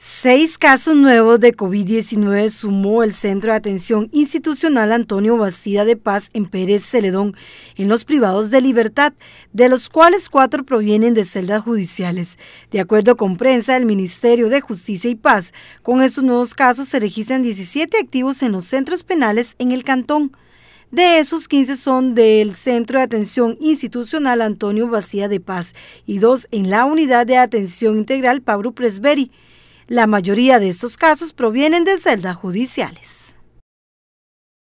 Seis casos nuevos de COVID-19 sumó el Centro de Atención Institucional Antonio Bastida de Paz en Pérez Celedón en los privados de libertad, de los cuales cuatro provienen de celdas judiciales. De acuerdo con prensa del Ministerio de Justicia y Paz, con estos nuevos casos se registran 17 activos en los centros penales en el cantón. De esos, 15 son del Centro de Atención Institucional Antonio Bastida de Paz y dos en la Unidad de Atención Integral Pablo Presberi. La mayoría de estos casos provienen de celdas judiciales.